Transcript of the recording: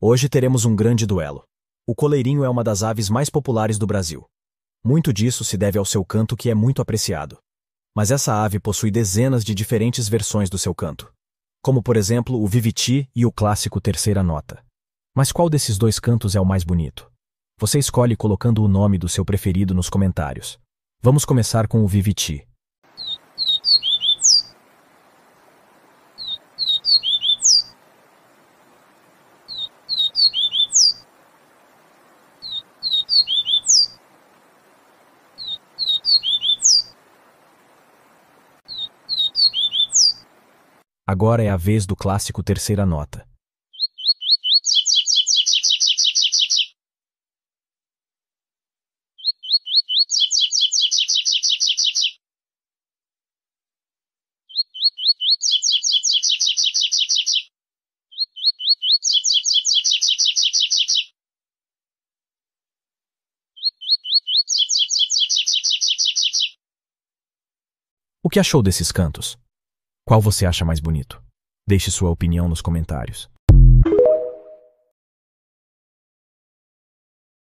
Hoje teremos um grande duelo. O coleirinho é uma das aves mais populares do Brasil. Muito disso se deve ao seu canto que é muito apreciado. Mas essa ave possui dezenas de diferentes versões do seu canto, como por exemplo o viviti e o clássico terceira nota. Mas qual desses dois cantos é o mais bonito? Você escolhe colocando o nome do seu preferido nos comentários. Vamos começar com o viviti. Agora é a vez do clássico terceira nota. O que achou desses cantos? Qual você acha mais bonito? Deixe sua opinião nos comentários.